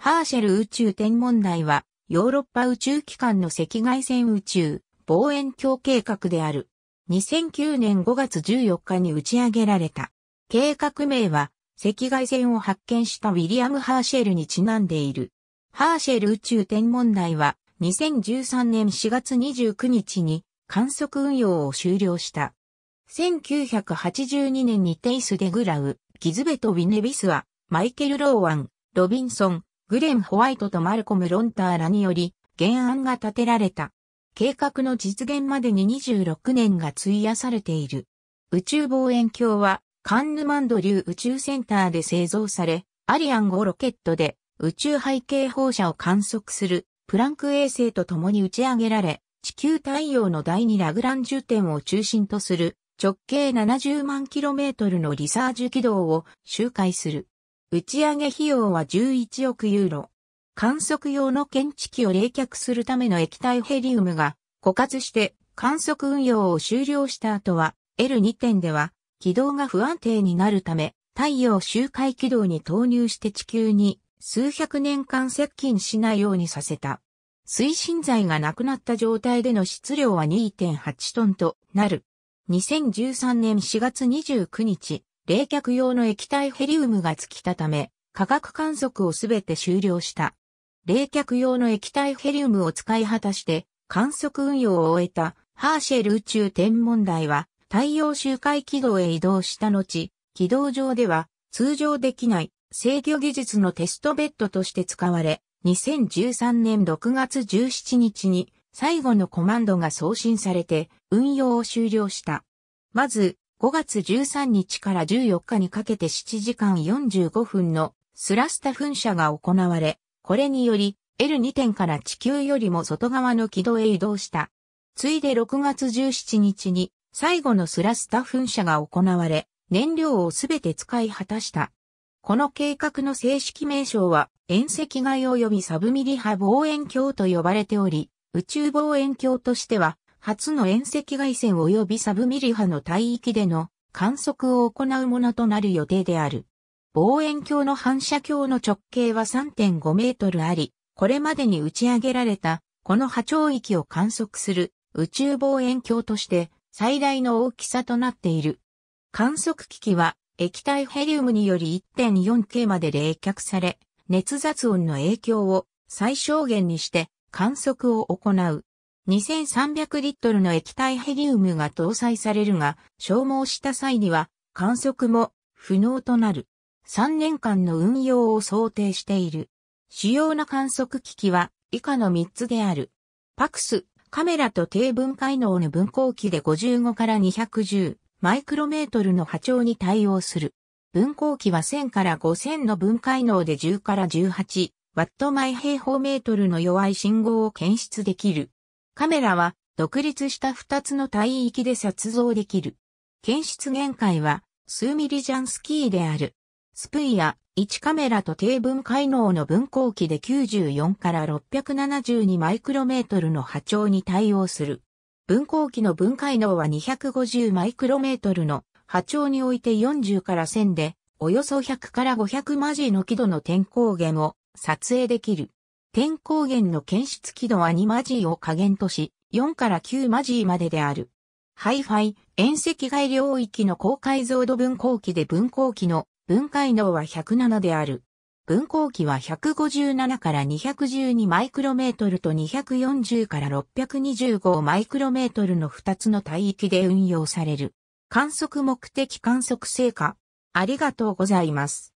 ハーシェル宇宙天文台は、ヨーロッパ宇宙機関の赤外線宇宙望遠鏡計画である。2009年5月14日に打ち上げられた。計画名は、赤外線を発見したウィリアム・ハーシェルにちなんでいる。ハーシェル宇宙天文台は、2013年4月29日に観測運用を終了した。1982年にテイス・デグラウ、ギズベとウィネビスは、マイケル・ローワン、ロビンソン、グレン・ホワイトとマルコム・ロンターらにより原案が立てられた。計画の実現までに26年が費やされている。宇宙望遠鏡はカンヌマンド流宇宙センターで製造され、アリアン5ロケットで宇宙背景放射を観測するプランク衛星と共に打ち上げられ、地球太陽の第2ラグランジュ点を中心とする直径70万キロメートルのリサージュ軌道を周回する。打ち上げ費用は11億ユーロ。観測用の検知器を冷却するための液体ヘリウムが枯渇して観測運用を終了した後は L2 点では軌道が不安定になるため太陽周回軌道に投入して地球に数百年間接近しないようにさせた。推進剤がなくなった状態での質量は2.8トンとなる。2013年4月29日、冷却用の液体ヘリウムが尽きたため、化学観測をすべて終了した。冷却用の液体ヘリウムを使い果たして、観測運用を終えたハーシェル宇宙天文台は太陽周回軌道へ移動した後、軌道上では通常できない制御技術のテストベッドとして使われ、2013年6月17日に最後のコマンドが送信されて運用を終了した。まず、5月13日から14日にかけて7時間45分のスラスタ噴射が行われ、これにより L2 点から地球よりも外側の軌道へ移動した。ついで6月17日に最後のスラスタ噴射が行われ、燃料をすべて使い果たした。この計画の正式名称は、遠赤外及びサブミリ波望遠鏡と呼ばれており、宇宙望遠鏡としては初の遠赤外線及びサブミリ波の帯域での観測を行うものとなる予定である。望遠鏡の反射鏡の直径は3.5メートルあり、これまでに打ち上げられた、この波長域を観測する宇宙望遠鏡として最大の大きさとなっている。観測機器は液体ヘリウムにより 1.4K まで冷却され、熱雑音の影響を最小限にして観測を行う。2300リットルの液体ヘリウムが搭載されるが、消耗した際には観測も不能となる。3年間の運用を想定している。主要な観測機器は以下の3つである。パクス、カメラと低分解能の分光器で55から210マイクロメートルの波長に対応する。分光器は1000から5000の分解能で10から18ワット毎平方メートルの弱い信号を検出できる。カメラは独立した2つの帯域で撮像できる。検出限界は数ミリジャンスキーである。スプイや1カメラと低分解能の分光器で94から672マイクロメートルの波長に対応する。分光器の分解能は250マイクロメートルの波長において40から1000で、およそ100から500マジの輝度の点光源を撮影できる。天光源の検出軌道は2マジーを下限とし、4から9マジーまでである。ハイファイ、遠赤外領域の高解像度分光器で分光器の分解能は107である。分光器は157から212マイクロメートルと240から625マイクロメートルの2つの帯域で運用される。観測目的観測成果。ありがとうございます。